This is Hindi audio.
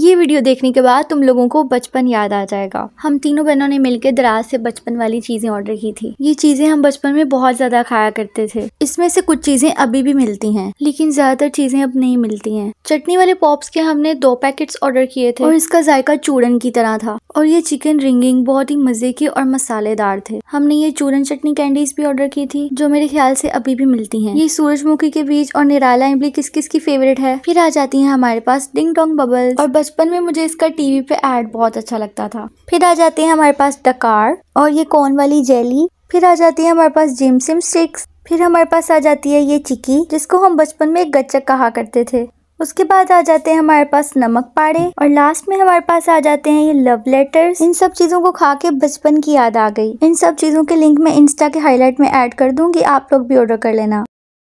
ये वीडियो देखने के बाद तुम लोगों को बचपन याद आ जाएगा हम तीनों बहनों ने मिलकर दराज से बचपन वाली चीजें ऑर्डर की थी ये चीजें हम बचपन में बहुत ज्यादा खाया करते थे इसमें से कुछ चीजें अभी भी मिलती हैं लेकिन ज्यादातर चीजें अब नहीं मिलती हैं चटनी वाले पॉप्स के हमने दो पैकेट्स ऑर्डर किए थे और इसका जायका चूड़न की तरह था और ये चिकन रिंगिंग बहुत ही मजे के और मसालेदार थे हमने ये चूरन चटनी कैंडीज भी ऑर्डर की थी जो मेरे ख्याल से अभी भी मिलती है ये सूरजमुखी के बीज और निराला इमली किस किस की फेवरेट है फिर आ जाती है हमारे पास डिंग टोंग बबल और बस बचपन में मुझे इसका टीवी पे ऐड बहुत अच्छा लगता था फिर आ जाते हैं हमारे पास डकार और ये कॉन वाली जेली फिर आ जाती है हमारे पास जिमसिम स्टिक्स फिर हमारे पास आ जाती है ये चिकी जिसको हम बचपन में एक गच्चक कहा करते थे उसके बाद आ जाते हैं हमारे पास नमक पाड़े और लास्ट में हमारे पास आ जाते हैं ये लव लेटर्स इन सब चीजों को खा के बचपन की याद आ गई इन सब चीजों के लिंक मैं इंस्टा के हाईलाइट में ऐड कर दूंगी आप लोग भी ऑर्डर कर लेना